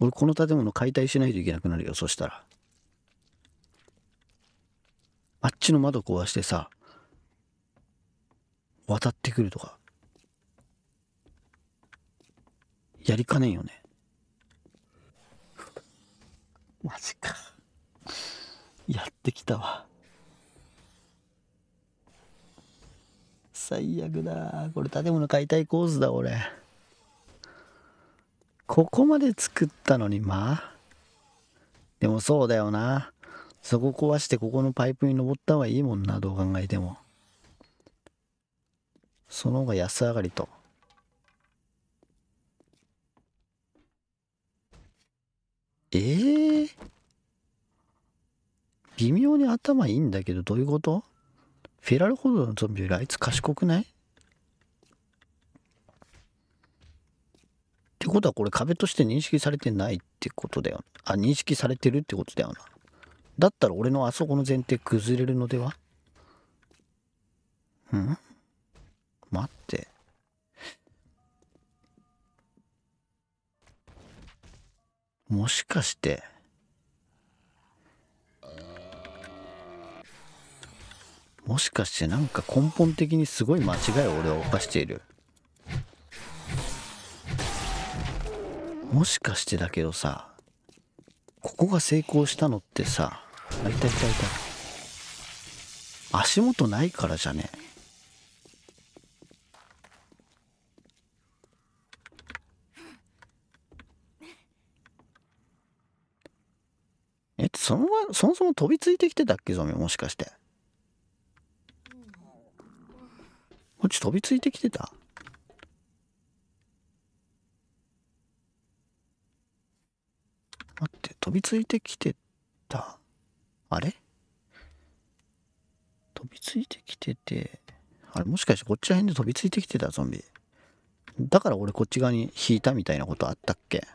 S1: 俺この建物解体しないといけなくなるよそしたらあっちの窓壊してさ渡ってくるとかやりかねんよね。マジか。やってきたわ。最悪だ。これ建物解体コースだ、俺。ここまで作ったのに、まあ。でもそうだよな。そこ壊してここのパイプに登った方がいいもんな、どう考えても。その方が安上がりと。頭いいんだけどどういうことフェラルほどのゾンビよりあいつ賢くないってことはこれ壁として認識されてないってことだよ。あ、認識されてるってことだよな。だったら俺のあそこの前提崩れるのではん待って。もしかして。もしかしてなんか根本的にすごい間違いを俺は犯しているもしかしてだけどさここが成功したのってさあいたいたいた足元ないからじゃねえそのそもそも飛びついてきてたっけゾミもしかして。こっち飛びついてきてた待って、飛びついてきてた。あれ飛びついてきてて、あれもしかしてこっちら辺で飛びついてきてたゾンビ。だから俺こっち側に引いたみたいなことあったっけ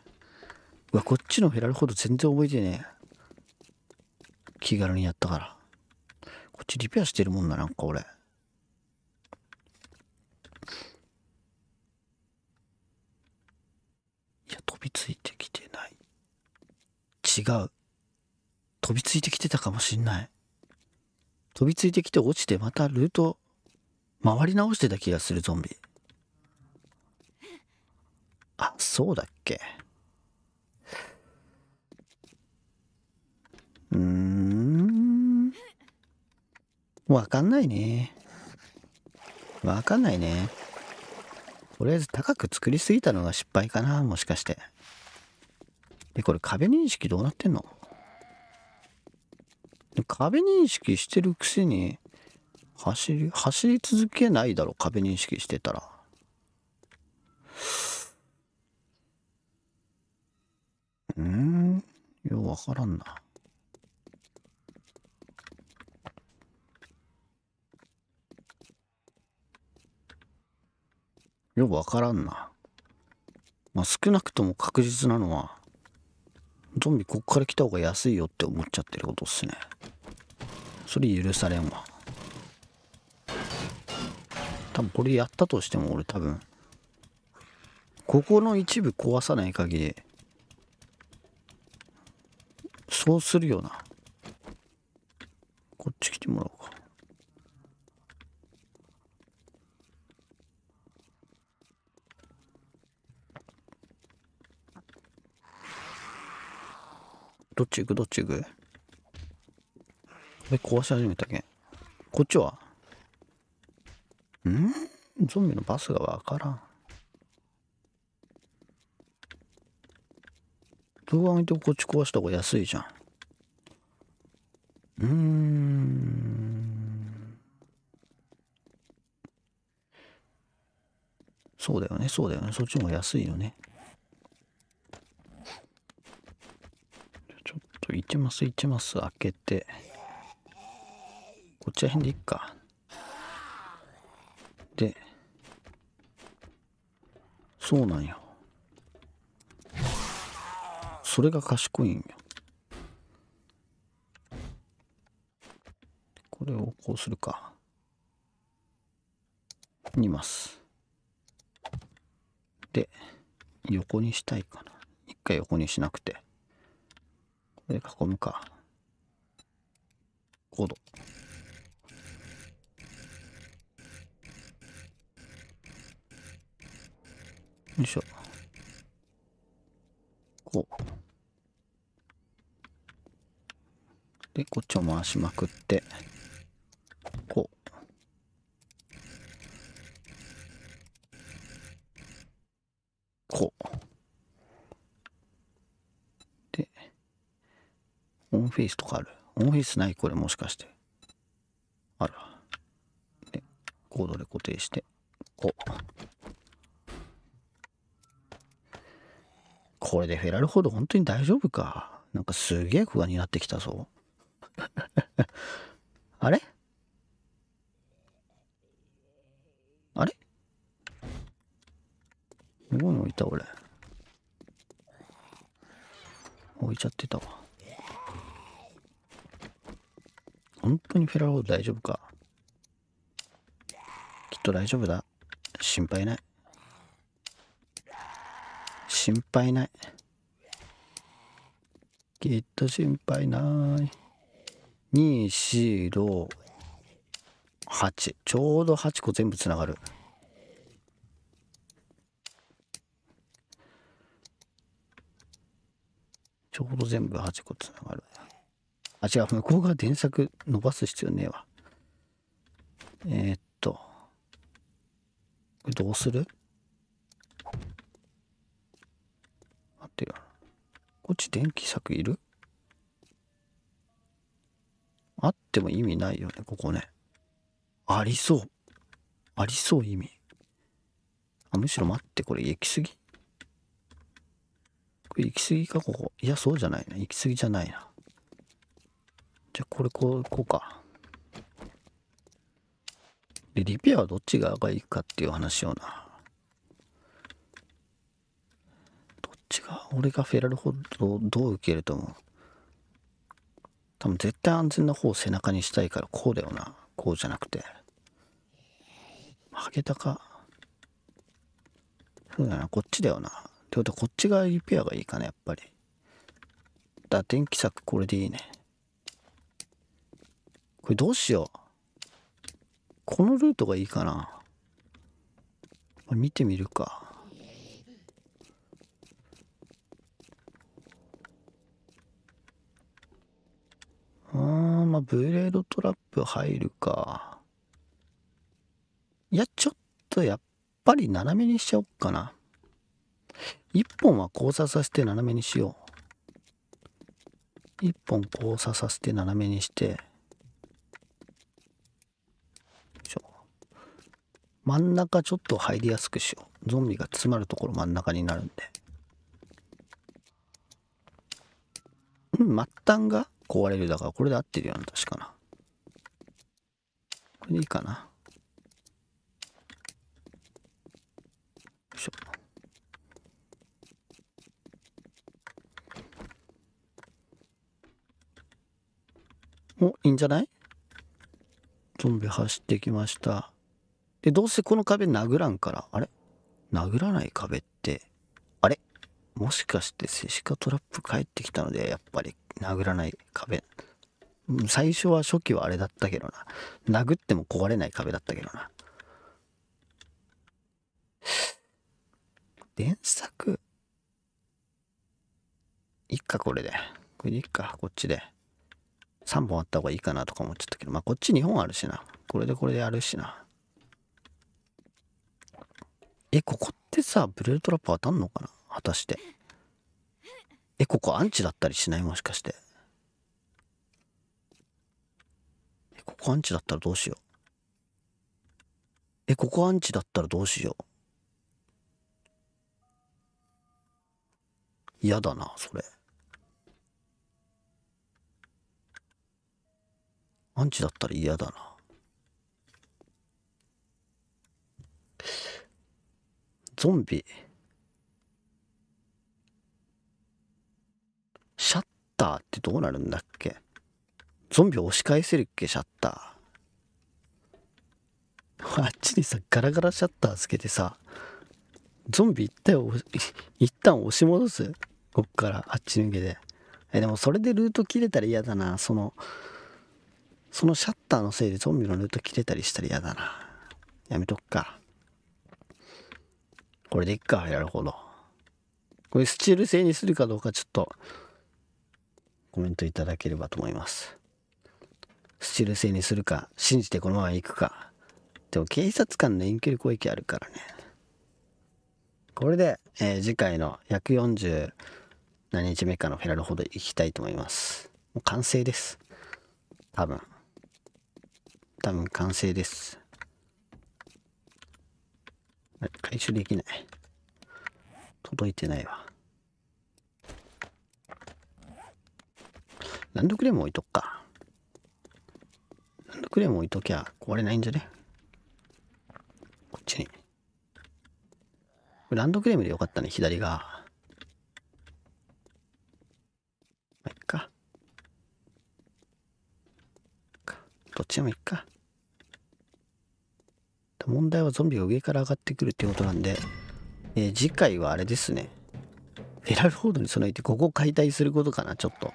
S1: うわ、こっちのフェラルほど全然覚えてねえ。気軽にやったから。こっちリペアしてるもんな、なんか俺。いや飛びついてきてない違う飛びついてきてたかもしんない飛びついてきて落ちてまたルート回り直してた気がするゾンビあそうだっけうーんわかんないねわかんないねとりあえず高く作りすぎたのが失敗かなもしかしてで、これ壁認識どうなってんの壁認識してるくせに走り走り続けないだろ壁認識してたらうんようわからんなよくわからんな。まあ、少なくとも確実なのは、ゾンビこっから来た方が安いよって思っちゃってることっすね。それ許されんわ。多分これやったとしても俺多分、ここの一部壊さない限り、そうするよな。こっち来てもらおうか。どっち行くどっち行くえ、壊し始めたけん。こっちはんゾンビのバスがわからん。動画見てこっち壊した方が安いじゃん。うーん。そうだよね、そうだよね。そっちも安いよね。と1マス1マス開けてこっちら辺でいっかでそうなんよそれが賢いんよこれをこうするか2マスで横にしたいかな一回横にしなくてで囲むか。コード。よいしょ。こう。で、こっちを回しまくって。フェスとかあるオフィスないこれもしかして。あら。で、コードで固定して、こう。これでフェラルほど本当に大丈夫か。なんかすげえ不安になってきたぞ。フェラオ大丈夫かきっと大丈夫だ。心配ない。心配ない。きっと心配ない。2、4、6、8。ちょうど8個全部つながる。ちょうど全部8個つながる。あ、違う、向こう側電作伸ばす必要ねえわ。えー、っと、これどうする待ってよ。こっち電気柵いるあっても意味ないよね、ここね。ありそう。ありそう、意味。あ、むしろ待って、これ行き過ぎこれ行き過ぎか、ここ。いや、そうじゃないな。行き過ぎじゃないな。じゃあこれこう、こうか。で、リペアはどっち側がいいかっていう話をな。どっちが、俺がフェラルホーをどう受けると思う多分絶対安全な方を背中にしたいからこうだよな。こうじゃなくて。ハゲタか。そうだな、こっちだよな。ってことはこっち側リペアがいいかな、やっぱり。だ、電気柵これでいいね。これどうしよう。このルートがいいかな。見てみるか。あー、まあ、ブレードトラップ入るか。いや、ちょっとやっぱり斜めにしちゃおっかな。一本は交差させて斜めにしよう。一本交差させて斜めにして。真ん中ちょっと入りやすくしようゾンビが詰まるところ真ん中になるんでうん末端が壊れるだからこれで合ってるような確かなこれでいいかなよいしょおいいんじゃないゾンビ走ってきましたで、どうせこの壁殴らんから、あれ殴らない壁って、あれもしかしてセシカトラップ帰ってきたので、やっぱり殴らない壁。最初は初期はあれだったけどな。殴っても壊れない壁だったけどな。電作。いっか、これで。これでいっか、こっちで。3本あった方がいいかなとか思っちゃったけど、まあこっち2本あるしな。これでこれであるしな。えここってさブレルトラップ当たんのかな果たしてえここアンチだったりしないもしかしてえここアンチだったらどうしようえここアンチだったらどうしよう嫌だなそれアンチだったら嫌だなゾンビ。シャッターってどうなるんだっけゾンビ押し返せるっけシャッター。あっちにさ、ガラガラシャッターつけてさ、ゾンビ一体を、一旦押し戻すこっから、あっち抜けで。え、でもそれでルート切れたら嫌だな。その、そのシャッターのせいでゾンビのルート切れたりしたら嫌だな。やめとくか。これでいっか。なるほど。これスチール製にするかどうかちょっとコメントいただければと思います。スチール製にするか、信じてこのまま行くか。でも警察官の遠距離攻撃あるからね。これで、えー、次回の140何日目かのフェラルほど行きたいと思います。もう完成です。多分。多分完成です。回収できない。届いてないわ。ランドクレーム置いとくか。ランドクレーム置いときゃ壊れないんじゃねこっちに。ランドクレームでよかったね、左が。まあ、いっか。どっちでもいっか。問題はゾンビが上から上がってくるってことなんで、えー、次回はあれですね。フェラルフォードに備えてここ解体することかな、ちょっと。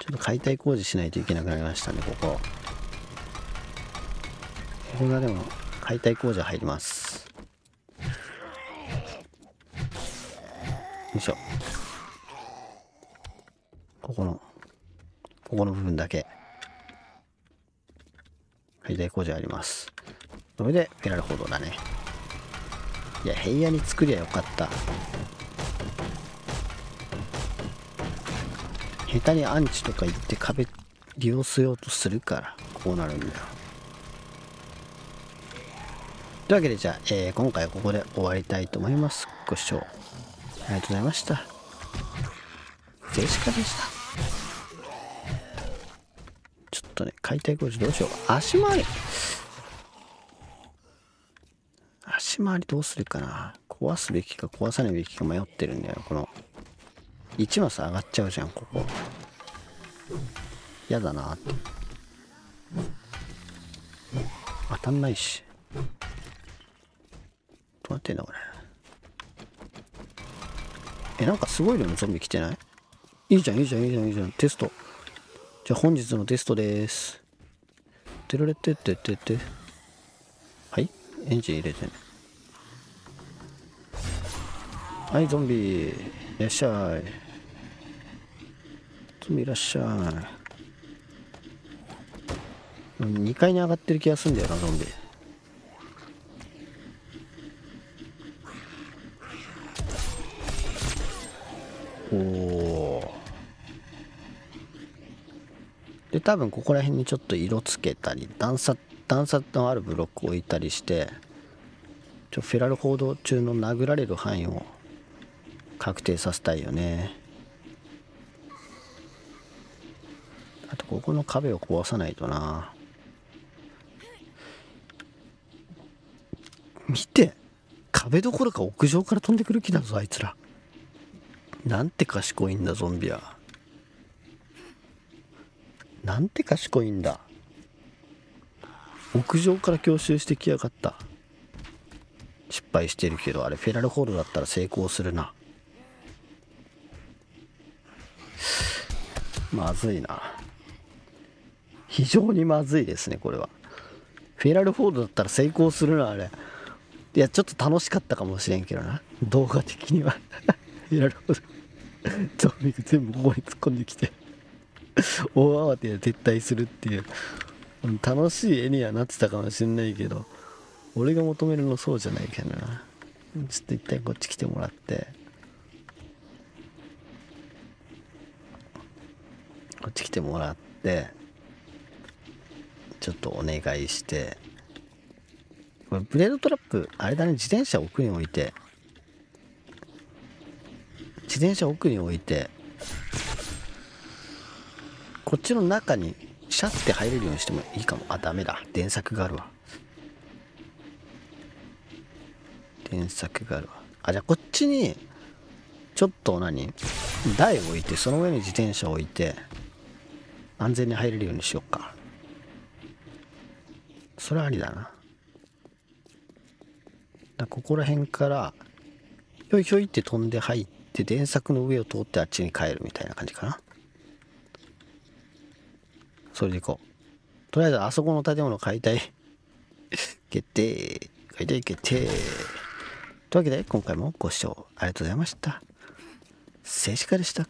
S1: ちょっと解体工事しないといけなくなりましたね、ここ。ここがでも解体工事入ります。よいしょ。ここの、ここの部分だけ、解体工事あります。それで、ペラル報道だね。いや、平野に作りゃよかった。下手にアンチとか行って壁利用しようとするから、こうなるんだよ。というわけで、じゃあ、えー、今回はここで終わりたいと思います。ご視聴ありがとうございました。ジェシカでした。ちょっとね、解体工事どうしようか。足回り。ち回りどうするかな壊すべきか壊さないべきか迷ってるんだよこの1マス上がっちゃうじゃんここ嫌だなって当たんないしどうなってんだこれえなんかすごい量のゾンビ来てないいいじゃんいいじゃんいいじゃんいいじゃんテストじゃあ本日のテストですてられてってってってはいエンジン入れてねはい、ゾンビ。いらっしゃい。ゾンビいらっしゃい。2階に上がってる気がするんだよな、ゾンビ。おお。で、多分ここら辺にちょっと色つけたり、段差、段差のあるブロックを置いたりして、ちょフェラル報道中の殴られる範囲を確定させたいよねあとここの壁を壊さないとな見て壁どころか屋上から飛んでくる気だぞあいつらなんて賢いんだゾンビはなんて賢いんだ屋上から強襲してきやがった失敗してるけどあれフェラルホールだったら成功するなまずいな。非常にまずいですね、これは。フェラルフォードだったら成功するな、あれ。いや、ちょっと楽しかったかもしれんけどな。動画的には フェラルフォード。ゾンビが全部ここに突っ込んできて大慌てで撤退するっていう。楽しい絵にはなってたかもしんないけど、俺が求めるのそうじゃないけどな。ちょっと一旦こっち来てもらって。こっち来てもらってちょっとお願いしてこれブレードトラップあれだね自転車奥に置いて自転車奥に置いてこっちの中にシャッて入れるようにしてもいいかもあダメだ電柵があるわ電柵があるわあじゃあこっちにちょっと何台置いてその上に自転車置いて安全に入れるようにしよっかそれはありだなだここら辺からひょいひょいって飛んで入って電柵の上を通ってあっちに帰るみたいな感じかなそれでいこうとりあえずあそこの建物解体決定解体決定というわけで今回もご視聴ありがとうございました静止画でした